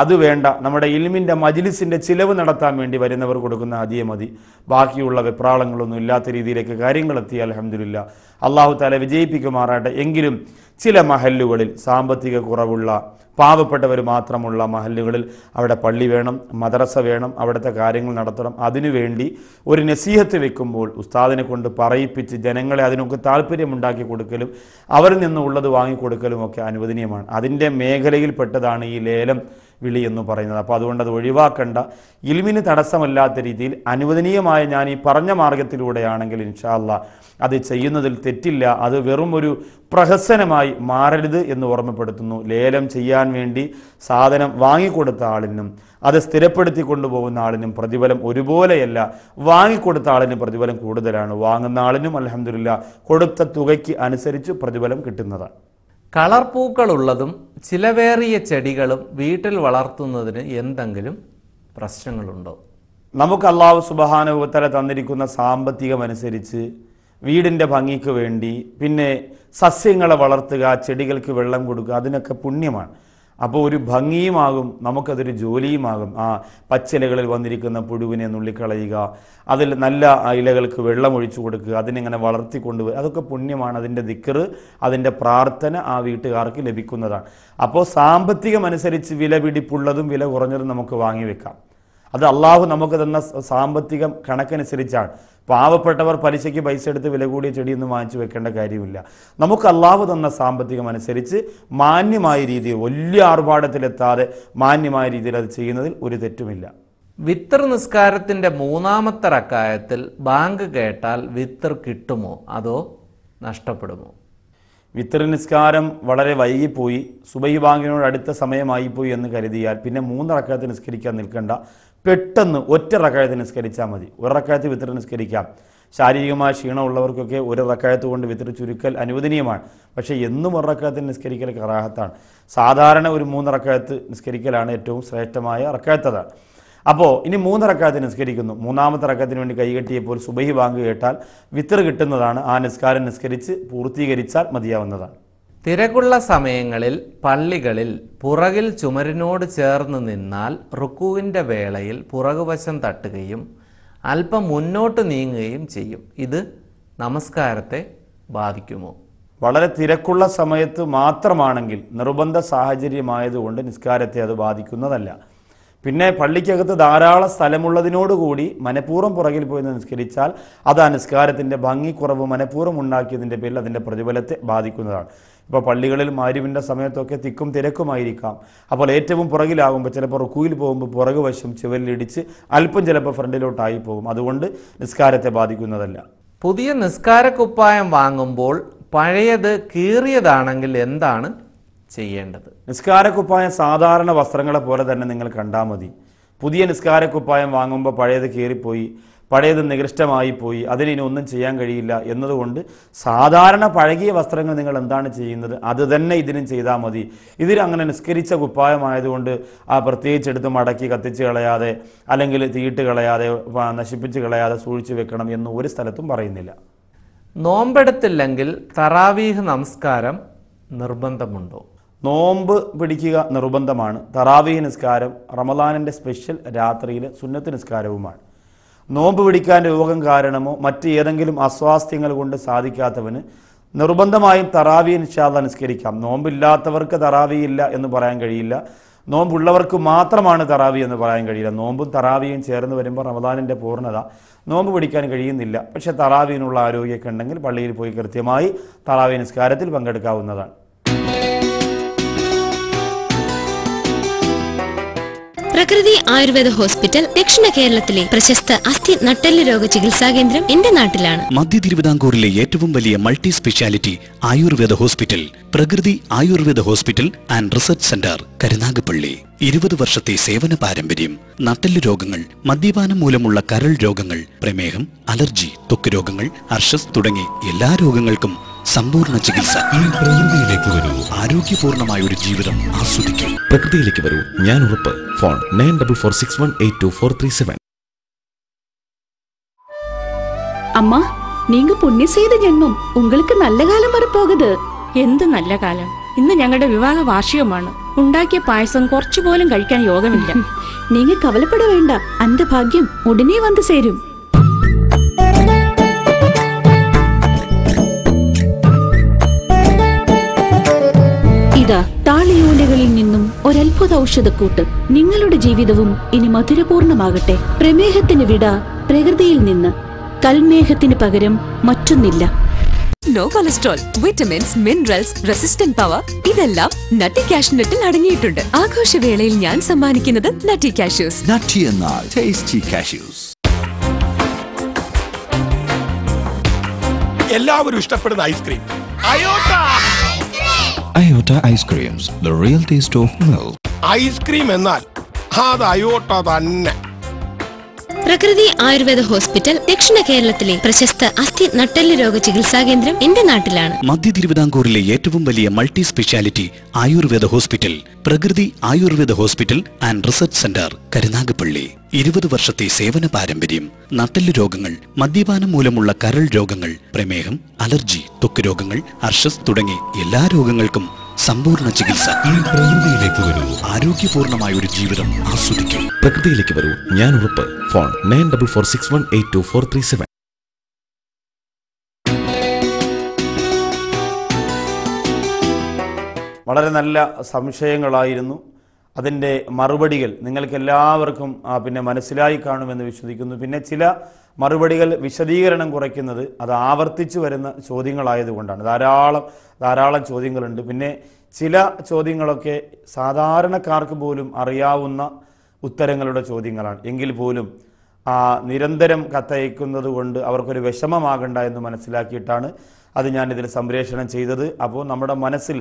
അത് വേണ്ട നമ്മുടെ ഇൽമിൻ്റെ മജിലിസിൻ്റെ ചിലവ് നടത്താൻ വേണ്ടി വരുന്നവർ കൊടുക്കുന്ന അതിയെ മതി ബാക്കിയുള്ള വിപ്രാളങ്ങളൊന്നും ഇല്ലാത്ത രീതിയിലേക്ക് കാര്യങ്ങൾ എത്തി അലഹമില്ല അള്ളാഹു താല വിജയിപ്പിക്കുമാറാട്ടെ എങ്കിലും ചില മഹല്ലുകളിൽ സാമ്പത്തിക കുറവുള്ള പാവപ്പെട്ടവർ മാത്രമുള്ള മഹല്ലുകളിൽ അവിടെ പള്ളി വേണം മദ്രസ വേണം അവിടുത്തെ കാര്യങ്ങൾ നടത്തണം അതിനുവേണ്ടി ഒരു നസീഹത്ത് വെക്കുമ്പോൾ ഉസ്താദിനെ കൊണ്ട് പറയിപ്പിച്ച് ജനങ്ങളെ അതിനൊക്കെ താല്പര്യമുണ്ടാക്കി കൊടുക്കലും അവരിൽ നിന്ന് ഉള്ളത് വാങ്ങിക്കൊടുക്കലും ഒക്കെ അനുവദനീയമാണ് അതിൻ്റെ മേഖലയിൽപ്പെട്ടതാണ് ഈ ലേലം വിളി എന്ന് പറയുന്നത് അപ്പോൾ അതുകൊണ്ട് അത് ഒഴിവാക്കേണ്ട ഇൽമിന് തടസ്സമല്ലാത്ത രീതിയിൽ അനുവദനീയമായ ഞാൻ ഈ പറഞ്ഞ മാർഗത്തിലൂടെയാണെങ്കിൽ ഇൻഷാ അത് ചെയ്യുന്നതിൽ തെറ്റില്ല അത് വെറും ഒരു പ്രഹസനമായി മാറരുത് എന്ന് ഓർമ്മപ്പെടുത്തുന്നു ലേലം ചെയ്യാൻ വേണ്ടി സാധനം വാങ്ങിക്കൊടുത്ത ആളിനും അത് സ്ഥിരപ്പെടുത്തി കൊണ്ടുപോകുന്ന ആളിനും പ്രതിഫലം ഒരുപോലെയല്ല വാങ്ങിക്കൊടുത്ത ആളിന് പ്രതിഫലം കൂടുതലാണ് വാങ്ങുന്ന ആളിനും അലഹമില്ല കൊടുത്ത തുകയ്ക്ക് അനുസരിച്ച് പ്രതിഫലം കിട്ടുന്നതാണ് കളർ പൂക്കളുള്ളതും ചിലവേറിയ ചെടികളും വീട്ടിൽ വളർത്തുന്നതിന് എന്തെങ്കിലും പ്രശ്നങ്ങളുണ്ടോ നമുക്ക് അള്ളാഹു സുബഹാനുഭവത്തല തന്നിരിക്കുന്ന സാമ്പത്തികമനുസരിച്ച് വീടിൻ്റെ ഭംഗിക്ക് വേണ്ടി പിന്നെ സസ്യങ്ങളെ വളർത്തുക ചെടികൾക്ക് വെള്ളം കൊടുക്കുക അതിനൊക്കെ പുണ്യമാണ് അപ്പോൾ ഒരു ഭംഗിയുമാകും നമുക്കതൊരു ജോലിയുമാകും ആ പച്ചിലകളിൽ വന്നിരിക്കുന്ന പുഴുവിനെ നുള്ളിക്കളയുക അതിൽ നല്ല ഇലകൾക്ക് വെള്ളം ഒഴിച്ചു കൊടുക്കുക അതിനിങ്ങനെ വളർത്തി കൊണ്ടുവരിക അതൊക്കെ പുണ്യമാണ് അതിൻ്റെ ദിക്കറ് അതിൻ്റെ പ്രാർത്ഥന ആ വീട്ടുകാർക്ക് ലഭിക്കുന്നതാണ് അപ്പോൾ സാമ്പത്തികമനുസരിച്ച് വില പിടിപ്പുള്ളതും വില കുറഞ്ഞതും നമുക്ക് വാങ്ങി വെക്കാം അത് അള്ളാഹു നമുക്ക് തന്ന സാമ്പത്തിക കണക്കനുസരിച്ചാണ് പാവപ്പെട്ടവർ പലിശയ്ക്ക് പൈസ എടുത്ത് വില കൂടിയ ചെടിയൊന്നും വാങ്ങിച്ചു വെക്കേണ്ട കാര്യമില്ല നമുക്ക് അള്ളാഹു തന്ന സാമ്പത്തികം അനുസരിച്ച് മാന്യമായ രീതിയിൽ വലിയ ആർഭാടത്തിലെത്താതെ മാന്യമായ രീതിയിൽ അത് ചെയ്യുന്നതിൽ ഒരു തെറ്റുമില്ല വിത്തർ നിസ്കാരത്തിൻ്റെ മൂന്നാമത്തെ അക്കായത്തിൽ ബാങ്ക് കേട്ടാൽ വിത്തർ കിട്ടുമോ അതോ നഷ്ടപ്പെടുമോ വിത്തർ നിസ്കാരം വളരെ വൈകിപ്പോയി സുബൈ ബാങ്കിനോട് അടുത്ത സമയമായിപ്പോയി എന്ന് കരുതിയാൽ പിന്നെ മൂന്ന് നിസ്കരിക്കാൻ നിൽക്കേണ്ട പെട്ടെന്ന് ഒറ്റ റക്കായത്ത് നിസ്കരിച്ചാൽ മതി ഒരു റക്കായത്ത് വിത്തിട്ട് നിസ്കരിക്കാം ശാരീരികമായ ഉള്ളവർക്കൊക്കെ ഒരു റക്കായത്ത് കൊണ്ട് വിത്ര ചുരുക്കൽ അനുവദനീയമാണ് പക്ഷേ എന്നും ഒരു റക്കായത്തിന് നിസ്കരിക്കൽ കറാഹത്താണ് സാധാരണ ഒരു മൂന്ന് റക്കായത്ത് നിസ്കരിക്കലാണ് ഏറ്റവും ശ്രേഷ്ഠമായ റക്കായത്തതാണ് അപ്പോൾ ഇനി മൂന്ന് റക്കായത്തിന് നിസ്കരിക്കുന്നു മൂന്നാമത്തെ റക്കായത്തിന് വേണ്ടി കൈകെട്ടിയപ്പോൾ സുബഹി ബാങ്ക് കേട്ടാൽ വിത്ര കിട്ടുന്നതാണ് ആ നിസ്കാരം നിസ്കരിച്ച് പൂർത്തീകരിച്ചാൽ മതിയാവുന്നതാണ് തിരക്കുള്ള സമയങ്ങളിൽ പള്ളികളിൽ പുറകിൽ ചുമരിനോട് ചേർന്ന് നിന്നാൽ റുക്കുവിൻ്റെ വേളയിൽ പുറകുവശം തട്ടുകയും അല്പം മുന്നോട്ട് നീങ്ങുകയും ചെയ്യും ഇത് നമസ്കാരത്തെ ബാധിക്കുമോ വളരെ തിരക്കുള്ള സമയത്ത് മാത്രമാണെങ്കിൽ നിർബന്ധ സാഹചര്യമായതുകൊണ്ട് നിസ്കാരത്തെ അത് ബാധിക്കുന്നതല്ല പിന്നെ പള്ളിക്കകത്ത് ധാരാളം സ്ഥലമുള്ളതിനോടുകൂടി മനഃപൂർവ്വം പുറകിൽ പോയി നിസ്കരിച്ചാൽ അത് ആ നിസ്കാരത്തിൻ്റെ ഭംഗിക്കുറവ് മനഃപൂർവ്വം ഉണ്ടാക്കിയതിൻ്റെ പേരിൽ അതിൻ്റെ പ്രതിഫലത്തെ ബാധിക്കുന്നതാണ് ഇപ്പോൾ പള്ളികളിൽ മാരിവിൻ്റെ സമയത്തൊക്കെ തിക്കും തിരക്കുമായിരിക്കാം അപ്പോൾ ഏറ്റവും പുറകിലാകുമ്പോൾ ചിലപ്പോൾ റുക്കുയിൽ പോകുമ്പോൾ പുറകു വശം ചുവരിലിടിച്ച് അല്പം ചിലപ്പോൾ ഫ്രണ്ടിലോട്ടായി പോകും അതുകൊണ്ട് നിസ്കാരത്തെ ബാധിക്കുന്നതല്ല പുതിയ നിസ്കാര കുപ്പായം വാങ്ങുമ്പോൾ പഴയത് കീറിയതാണെങ്കിൽ എന്താണ് ചെയ്യേണ്ടത് നിസ്കാര കുപ്പായം സാധാരണ വസ്ത്രങ്ങളെ പോലെ തന്നെ നിങ്ങൾ കണ്ടാൽ മതി പുതിയ നിസ്കാര കുപ്പായം വാങ്ങുമ്പോൾ പഴയത് കീറിപ്പോയി പഴയത് നികൃഷ്ടമായി പോയി അതിലിനി ഒന്നും ചെയ്യാൻ കഴിയില്ല എന്നതുകൊണ്ട് സാധാരണ പഴകിയ വസ്ത്രങ്ങൾ നിങ്ങൾ എന്താണ് ചെയ്യുന്നത് അത് തന്നെ ഇതിനും ചെയ്താൽ മതി ഇതിലങ്ങനെ നിസ്കരിച്ച കുപ്പായമായതുകൊണ്ട് ആ പ്രത്യേകിച്ച് എടുത്ത് മടക്കി കത്തിച്ച് കളയാതെ അല്ലെങ്കിൽ തീയിട്ട് കളയാതെ നശിപ്പിച്ച് കളയാതെ സൂക്ഷിച്ചു വെക്കണം എന്ന് ഒരു സ്ഥലത്തും പറയുന്നില്ല നോമ്പെടുത്തില്ലെങ്കിൽ തറാവീഹ് നമസ്കാരം നിർബന്ധമുണ്ടോ നോമ്പ് പിടിക്കുക നിർബന്ധമാണ് തറാവീഹ് നിസ്കാരം റമദാനിൻ്റെ സ്പെഷ്യൽ രാത്രിയിലെ സുന്നത്ത് നിസ്കാരവുമാണ് നോമ്പ് പിടിക്കാൻ രോഗം കാരണമോ മറ്റ് ഏതെങ്കിലും അസ്വാസ്ഥ്യങ്ങൾ കൊണ്ട് സാധിക്കാത്തവന് നിർബന്ധമായും തറാവി ഇൻഷാല്ല നിസ്കരിക്കാം നോമ്പില്ലാത്തവർക്ക് തറാവി ഇല്ല എന്ന് പറയാൻ കഴിയില്ല നോമ്പുള്ളവർക്ക് മാത്രമാണ് തറാവി എന്ന് പറയാൻ കഴിയില്ല നോമ്പും തറാവിയും ചേർന്ന് വരുമ്പോൾ റമദാനിൻ്റെ പൂർണ്ണത നോമ്പ് പിടിക്കാൻ കഴിയുന്നില്ല പക്ഷേ തറാവിനുള്ള ആരോഗ്യമൊക്കെ ഉണ്ടെങ്കിൽ പള്ളിയിൽ പോയി കൃത്യമായി തറാവി നിസ്കാരത്തിൽ പങ്കെടുക്കാവുന്നതാണ് പ്രകൃതി ആയുർവേദ ഹോസ്പിറ്റൽ ദക്ഷിണ കേരളത്തിലെ പ്രശസ്ത അസ്ഥി നട്ടെല്ല് രോഗ ചികിത്സാ കേന്ദ്രം എന്റെ നാട്ടിലാണ് മധ്യ തിരുവിതാംകൂറിലെ ഏറ്റവും വലിയ multi speciality Ayurveda hospital Prakriti Ayurveda hospital and research centre Karunagappally ഇരുപത് വർഷത്തെ സേവന പാരമ്പര്യം നട്ടെല്ല് രോഗങ്ങൾ മദ്യപാനം മൂലമുള്ള കരൾ രോഗങ്ങൾ പ്രമേഹം അലർജി തൊക്ക് രോഗങ്ങൾ അർഷസ് തുടങ്ങി എല്ലാ രോഗങ്ങൾക്കും സമ്പൂർണ്ണ ചികിത്സ പ്രകൃതിയിലേക്ക് വരൂ ആരോഗ്യപൂർണമായ ഒരു ജീവിതം ആസ്വദിക്കും പ്രകൃതിയിലേക്ക് വരൂ ഞാൻ ഉറപ്പ് phone nine double four six one eight two four three seven அம்மா நீங்க புண்ணிய ജന്മം ഉങ്ങൾക്ക് നല്ല കാലം വരെ പോകുത് എന്ത് നല്ല കാലം ഇന്ന് ഞങ്ങളുടെ വിവാഹ വാർഷികമാണ് ഉണ്ടാക്കിയ പായസം കുറച്ചുപോലും കഴിക്കാൻ യോഗമില്ല നിങ്ങൾ கவலைப்பட வேண்டாம் அந்த பாக்கியம் உடனே வந்து சேரும் ഇതാ താളിയോലകളിൽ നിന്നും ഒരത്ഭുത ഔഷധക്കൂട്ട് നിങ്ങളുടെ ജീവിതവും ഇനി മധുരപൂർണമാകട്ടെ പ്രമേഹത്തിന് വിട പ്രകൃതിയിൽ നിന്ന് കൽമേഹത്തിന് പകരം മറ്റൊന്നില്ല low cholesterol vitamins minerals resistant power ഇതെല്ലാം നട്ടി കാഷ്നട്ടിൽ അടങ്ങിയിട്ടുണ്ട് ആഘോഷവേളയിൽ ഞാൻ സമ്മാനിക്കുന്നത് നട്ടി കാഷ്യൂസ് നട്ടി എന്നാൽ ടേസ്റ്റി കാഷ്യൂസ് എല്ലാവരും ഇഷ്ടപ്പെടുന്ന ice cream Iota Iota ice creams the real taste of milk ice cream എന്നാൽ തന്നെ പ്രകൃതി ആയുർവേദ ഹോസ്പിറ്റൽ ദക്ഷിണ കേരളത്തിലെ പ്രശസ്ത അസ്ഥി നട്ടെല്ല് രോഗ ചികിത്സാ കേന്ദ്രം എന്റെ നാട്ടിലാണ് മധ്യ തിരുവിതാംകൂറിലെ ഏറ്റവും വലിയ multi speciality Ayurveda hospital Prakriti Ayurveda hospital and research centre Karunagappally ഇരുപത് വർഷത്തെ സേവന പാരമ്പര്യം നട്ടെല്ല് രോഗങ്ങൾ മദ്യപാനം മൂലമുള്ള കരൾ രോഗങ്ങൾ പ്രമേഹം അലർജി തൊക്ക് രോഗങ്ങൾ അർഷസ് തുടങ്ങി എല്ലാ രോഗങ്ങൾക്കും സമ്പൂർണ്ണ ചികിത്സ ഈ പ്രകൃതിയിലേക്ക് വരൂ ആരോഗ്യപൂർണമായ ഒരു ജീവിതം ആസ്വദിക്കും പ്രകൃതിയിലേക്ക് വരൂ ഞാൻ ഉറപ്പ് phone nine double four six one eight two four three seven വളരെ നല്ല സംശയങ്ങളായിരുന്നു അതിൻ്റെ മറുപടികൾ നിങ്ങൾക്കെല്ലാവർക്കും പിന്നെ മനസ്സിലായി കാണുമെന്ന് വിശ്വസിക്കുന്നു പിന്നെ ചില മറുപടികൾ വിശദീകരണം കുറയ്ക്കുന്നത് അത് ആവർത്തിച്ചു വരുന്ന ചോദ്യങ്ങളായതുകൊണ്ടാണ് ധാരാളം ധാരാളം ചോദ്യങ്ങളുണ്ട് പിന്നെ ചില ചോദ്യങ്ങളൊക്കെ സാധാരണക്കാർക്ക് പോലും അറിയാവുന്ന ഉത്തരങ്ങളുടെ ചോദ്യങ്ങളാണ് എങ്കിൽ പോലും നിരന്തരം കത്തയക്കുന്നത് കൊണ്ട് അവർക്കൊരു വിഷമമാകണ്ട എന്ന് മനസ്സിലാക്കിയിട്ടാണ് അത് ഞാനിതിൽ സംപ്രേഷണം ചെയ്തത് അപ്പോൾ നമ്മുടെ മനസ്സിൽ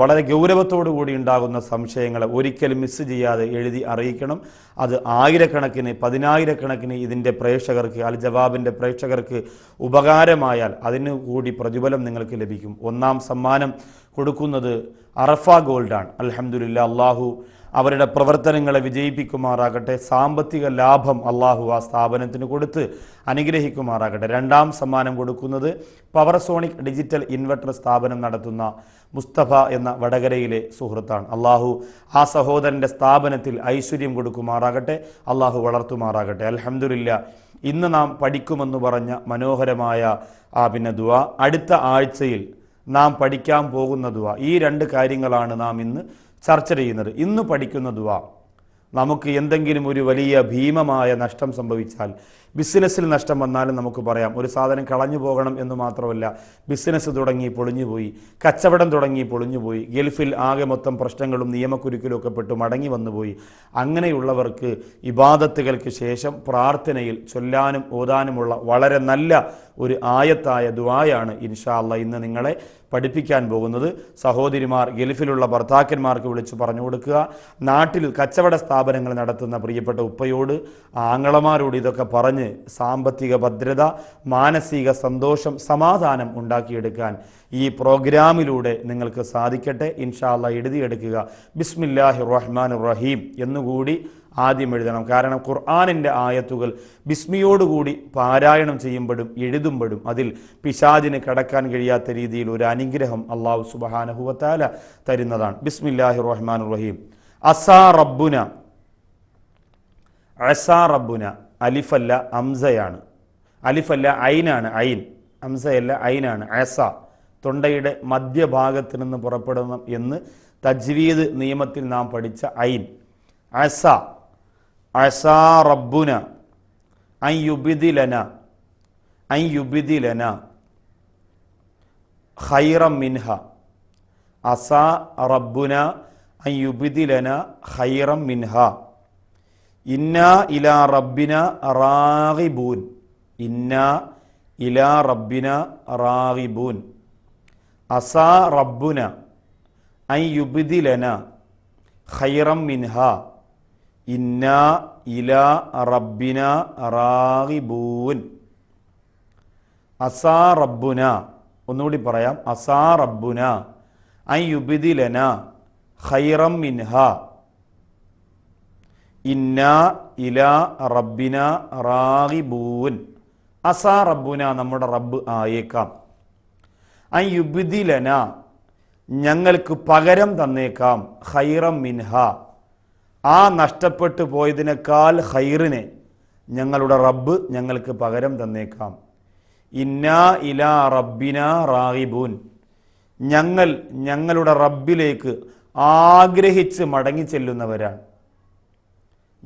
വളരെ ഗൗരവത്തോടു കൂടി ഉണ്ടാകുന്ന സംശയങ്ങളെ ഒരിക്കലും മിസ് ചെയ്യാതെ എഴുതി അറിയിക്കണം അത് ആയിരക്കണക്കിന് പതിനായിരക്കണക്കിന് ഇതിൻ്റെ പ്രേക്ഷകർക്ക് അൽ ജവാബിൻ്റെ പ്രേക്ഷകർക്ക് ഉപകാരമായാൽ അതിനുകൂടി കൂടി പ്രതിഫലം നിങ്ങൾക്ക് ലഭിക്കും ഒന്നാം സമ്മാനം കൊടുക്കുന്നത് അറഫ ഗോൾഡാണ് അലഹമുല്ല അള്ളാഹു അവരുടെ പ്രവർത്തനങ്ങളെ വിജയിപ്പിക്കുമാറാകട്ടെ സാമ്പത്തിക ലാഭം അള്ളാഹു ആ സ്ഥാപനത്തിന് കൊടുത്ത് അനുഗ്രഹിക്കുമാറാകട്ടെ രണ്ടാം സമ്മാനം കൊടുക്കുന്നത് പവർസോണിക് ഡിജിറ്റൽ ഇൻവെർട്ടർ സ്ഥാപനം നടത്തുന്ന മുസ്തഫ എന്ന വടകരയിലെ സുഹൃത്താണ് അള്ളാഹു ആ സഹോദരൻ്റെ സ്ഥാപനത്തിൽ ഐശ്വര്യം കൊടുക്കുമാറാകട്ടെ അള്ളാഹു വളർത്തുമാറാകട്ടെ അലഹമുല്ല ഇന്ന് നാം പഠിക്കുമെന്ന് പറഞ്ഞ മനോഹരമായ ആ പിന്നെ ദുവ അടുത്ത ആഴ്ചയിൽ നാം പഠിക്കാൻ പോകുന്ന ദുവ ഈ രണ്ട് കാര്യങ്ങളാണ് നാം ഇന്ന് ചർച്ച ചെയ്യുന്നത് ഇന്ന് പഠിക്കുന്ന ദുവ നമുക്ക് എന്തെങ്കിലും ഒരു വലിയ ഭീമമായ നഷ്ടം സംഭവിച്ചാൽ ബിസിനസ്സിൽ നഷ്ടം വന്നാലും നമുക്ക് പറയാം ഒരു സാധനം കളഞ്ഞു പോകണം എന്ന് മാത്രമല്ല ബിസിനസ് തുടങ്ങി പൊളിഞ്ഞുപോയി കച്ചവടം തുടങ്ങി പൊളിഞ്ഞുപോയി ഗൾഫിൽ ആകെ മൊത്തം പ്രശ്നങ്ങളും നിയമക്കുരുക്കിലും ഒക്കെ പെട്ട് മടങ്ങി വന്നുപോയി അങ്ങനെയുള്ളവർക്ക് ഇബാദത്തുകൾക്ക് ശേഷം പ്രാർത്ഥനയിൽ ചൊല്ലാനും ഓതാനുമുള്ള വളരെ നല്ല ഒരു ആയത്തായ ദുവായാണ് ഇൻഷാ ഇന്ന് നിങ്ങളെ പഠിപ്പിക്കാൻ പോകുന്നത് സഹോദരിമാർ ഗൾഫിലുള്ള ഭർത്താക്കന്മാർക്ക് വിളിച്ച് പറഞ്ഞു കൊടുക്കുക നാട്ടിൽ കച്ചവട സ്ഥാപനം സ്ഥാപനങ്ങൾ നടത്തുന്ന പ്രിയപ്പെട്ട ഉപ്പയോട് ആങ്ങളമാരോട് ഇതൊക്കെ പറഞ്ഞ് സാമ്പത്തിക ഭദ്രത മാനസിക സന്തോഷം സമാധാനം ഉണ്ടാക്കിയെടുക്കാൻ ഈ പ്രോഗ്രാമിലൂടെ നിങ്ങൾക്ക് സാധിക്കട്ടെ ഇൻഷാല്ല എഴുതിയെടുക്കുക ബിസ്മില്ലാഹി റഹ്മാൻ റഹീം എന്നുകൂടി ആദ്യം എഴുതണം കാരണം ഖുർആാനിൻ്റെ ആയത്തുകൾ ബിസ്മിയോടുകൂടി പാരായണം ചെയ്യുമ്പോഴും എഴുതുമ്പോഴും അതിൽ പിശാജിന് കടക്കാൻ കഴിയാത്ത രീതിയിൽ ഒരു അനുഗ്രഹം അള്ളാഹു സുബാനഹുവത്താല തരുന്നതാണ് ബിസ്മില്ലാഹി റഹ്മാൻ റഹീം അസാ റബ്ബുന അസാ റബ്ബുന അലിഫല്ല അംസയാണ് അലിഫല്ല ഐനാണ് ഐൻ അംസയല്ല ഐനാണ് അസ തൊണ്ടയുടെ മധ്യഭാഗത്ത് നിന്ന് പുറപ്പെടണം എന്ന് തജ്വീദ് നിയമത്തിൽ നാം പഠിച്ച ഐൻ അസ അസാ റബ്ബുന ഐ യുബിദിലന ഐ യുബിദിലന ഖൈറം മിൻഹ അസ റബ്ബുന യുബിദിലന ഖൈറം മിൻഹ ഇന്ന ഇലാ റബ്ബിന റാഗിബൂൻ ഇന്ന ഇലാ റബ്ബിന റാഗിബൂൻ അസ റബ്ബുന ഐ യുബിദിലന ഖൈറം മിൻഹ ഇന്ന ഇല റബ്ബിന റാഗിബൂൻ അസാ റബ്ബുന ഒന്നുകൂടി പറയാം അസാ റബ്ബുന ഐ യുബിദിലന ഖൈറം മിൻഹ ഇന്ന ഇല റബ്ബിന റാഗിബൂൻ അസാ റബ്ബുന നമ്മുടെ റബ്ബ് ആയേക്കാം ഐ യുബിദിലന ഞങ്ങൾക്ക് പകരം തന്നേക്കാം ഹൈറം മിൻഹ ആ നഷ്ടപ്പെട്ടു പോയതിനേക്കാൾ ഹൈറിനെ ഞങ്ങളുടെ റബ്ബ് ഞങ്ങൾക്ക് പകരം തന്നേക്കാം ഇന്ന ഇല റബ്ബിന റാഗിബൂൻ ഞങ്ങൾ ഞങ്ങളുടെ റബ്ബിലേക്ക് ആഗ്രഹിച്ച് മടങ്ങി ചെല്ലുന്നവരാണ്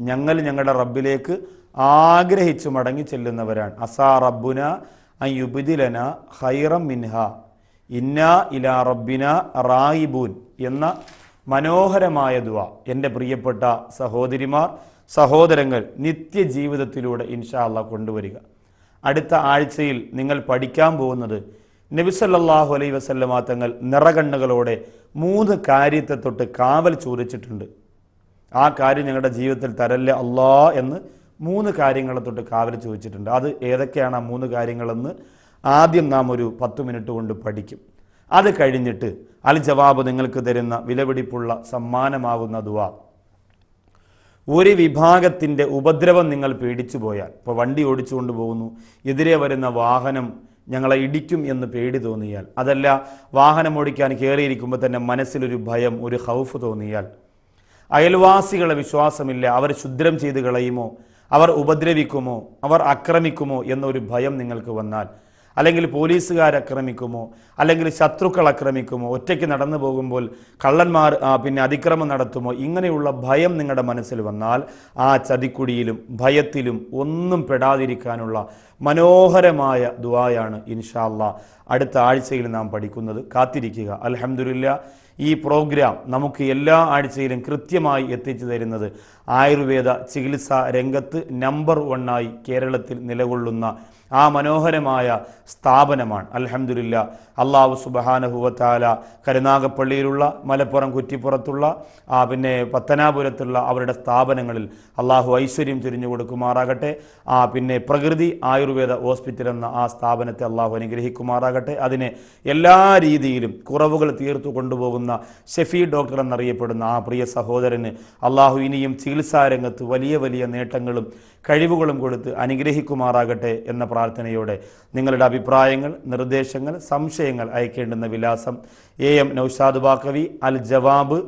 ഞങ്ങൾ ഞങ്ങളുടെ റബ്ബിലേക്ക് ആഗ്രഹിച്ചു മടങ്ങി ചെല്ലുന്നവരാണ് അസാ റബ്ബുന അയുബുദിലന ഹൈറം മിൻഹ ഇന്ന ഇല റബ്ബിന റായിബൂൻ എന്ന മനോഹരമായ ദ എൻ്റെ പ്രിയപ്പെട്ട സഹോദരിമാർ സഹോദരങ്ങൾ നിത്യജീവിതത്തിലൂടെ ഇൻഷാല്ല കൊണ്ടുവരിക അടുത്ത ആഴ്ചയിൽ നിങ്ങൾ പഠിക്കാൻ പോകുന്നത് നബിസല്ലാഹു അലൈ വസല്ലമാ തങ്ങൾ നിറകണ്ണുകളോടെ മൂന്ന് കാര്യത്തെ തൊട്ട് കാവൽ ചോദിച്ചിട്ടുണ്ട് ആ കാര്യം ഞങ്ങളുടെ ജീവിതത്തിൽ തരല്ല അല്ലാ എന്ന് മൂന്ന് കാര്യങ്ങളെ തൊട്ട് കാവലി ചോദിച്ചിട്ടുണ്ട് അത് ഏതൊക്കെയാണ് ആ മൂന്ന് കാര്യങ്ങളെന്ന് ആദ്യം നാം ഒരു പത്ത് മിനിറ്റ് കൊണ്ട് പഠിക്കും അത് കഴിഞ്ഞിട്ട് അൽ ജവാബ് നിങ്ങൾക്ക് തരുന്ന വിലപിടിപ്പുള്ള സമ്മാനമാകുന്ന ദുവാ ഒരു വിഭാഗത്തിൻ്റെ ഉപദ്രവം നിങ്ങൾ പേടിച്ചു പോയാൽ ഇപ്പോൾ വണ്ടി ഓടിച്ചുകൊണ്ട് പോകുന്നു എതിരെ വരുന്ന വാഹനം ഞങ്ങളെ ഇടിക്കും എന്ന് പേടി തോന്നിയാൽ അതല്ല വാഹനം ഓടിക്കാൻ കയറിയിരിക്കുമ്പോൾ തന്നെ മനസ്സിലൊരു ഭയം ഒരു ഹൗഫ് തോന്നിയാൽ അയൽവാസികളെ വിശ്വാസമില്ല അവർ ശുദ്രം ചെയ്ത് കളയുമോ അവർ ഉപദ്രവിക്കുമോ അവർ ആക്രമിക്കുമോ എന്നൊരു ഭയം നിങ്ങൾക്ക് വന്നാൽ അല്ലെങ്കിൽ പോലീസുകാർ ആക്രമിക്കുമോ അല്ലെങ്കിൽ ശത്രുക്കൾ ആക്രമിക്കുമോ ഒറ്റയ്ക്ക് നടന്നു പോകുമ്പോൾ കള്ളന്മാർ പിന്നെ അതിക്രമം നടത്തുമോ ഇങ്ങനെയുള്ള ഭയം നിങ്ങളുടെ മനസ്സിൽ വന്നാൽ ആ ചതിക്കുടിയിലും ഭയത്തിലും ഒന്നും പെടാതിരിക്കാനുള്ള മനോഹരമായ ദുവായാണ് ഇൻഷാല്ല അടുത്ത ആഴ്ചയിൽ നാം പഠിക്കുന്നത് കാത്തിരിക്കുക അലഹമുല്ല ഈ പ്രോഗ്രാം നമുക്ക് എല്ലാ ആഴ്ചയിലും കൃത്യമായി എത്തിച്ചു തരുന്നത് ആയുർവേദ ചികിത്സാ രംഗത്ത് നമ്പർ വണ്ണായി കേരളത്തിൽ നിലകൊള്ളുന്ന ആ മനോഹരമായ സ്ഥാപനമാണ് അലഹമുല്ല അള്ളാഹു സുബഹാനഹുവത്താല കരുനാഗപ്പള്ളിയിലുള്ള മലപ്പുറം കുറ്റിപ്പുറത്തുള്ള ആ പിന്നെ പത്തനാപുരത്തുള്ള അവരുടെ സ്ഥാപനങ്ങളിൽ അള്ളാഹു ഐശ്വര്യം ചൊരിഞ്ഞു കൊടുക്കുമാറാകട്ടെ ആ പിന്നെ പ്രകൃതി ആയുർവേദ ഹോസ്പിറ്റൽ എന്ന ആ സ്ഥാപനത്തെ അള്ളാഹു അനുഗ്രഹിക്കുമാറാകട്ടെ അതിനെ എല്ലാ രീതിയിലും കുറവുകൾ തീർത്തു കൊണ്ടുപോകുന്ന ഷെഫി ഡോക്ടർ എന്നറിയപ്പെടുന്ന ആ പ്രിയ സഹോദരന് അള്ളാഹു ഇനിയും ചികിത്സാരംഗത്ത് വലിയ വലിയ നേട്ടങ്ങളും കഴിവുകളും കൊടുത്ത് അനുഗ്രഹിക്കുമാറാകട്ടെ എന്ന പ്രാർത്ഥന പ്രാർത്ഥനയോടെ നിങ്ങളുടെ അഭിപ്രായങ്ങൾ നിർദ്ദേശങ്ങൾ സംശയങ്ങൾ അയക്കേണ്ടുന്ന വിലാസം A M Naushad Baqavi Al Jawab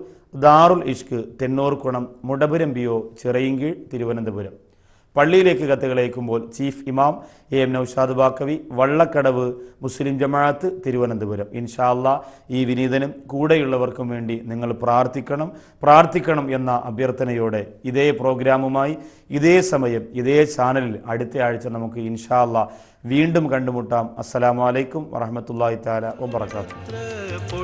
Darul Ishq Thennoorkonam Mudapuram BO Chirayinkeezhu Thiruvananthapuram പള്ളിയിലേക്ക് കത്തുകളയക്കുമ്പോൾ ചീഫ് ഇമാം എ എം നൌഷാദ് ബാക്കവി വള്ളക്കടവ് മുസ്ലിം ജമാഅത്ത് തിരുവനന്തപുരം ഇൻഷാല്ല ഈ വിനീതനും കൂടെയുള്ളവർക്കും വേണ്ടി നിങ്ങൾ പ്രാർത്ഥിക്കണം പ്രാർത്ഥിക്കണം എന്ന അഭ്യർത്ഥനയോടെ ഇതേ പ്രോഗ്രാമുമായി ഇതേ സമയം ഇതേ ചാനലിൽ അടുത്ത ആഴ്ച നമുക്ക് ഇൻഷാല്ല വീണ്ടും കണ്ടുമുട്ടാം അസ്സലാമലൈക്കും വറഹമത്തല്ലാ താല വബർക്കാത്തു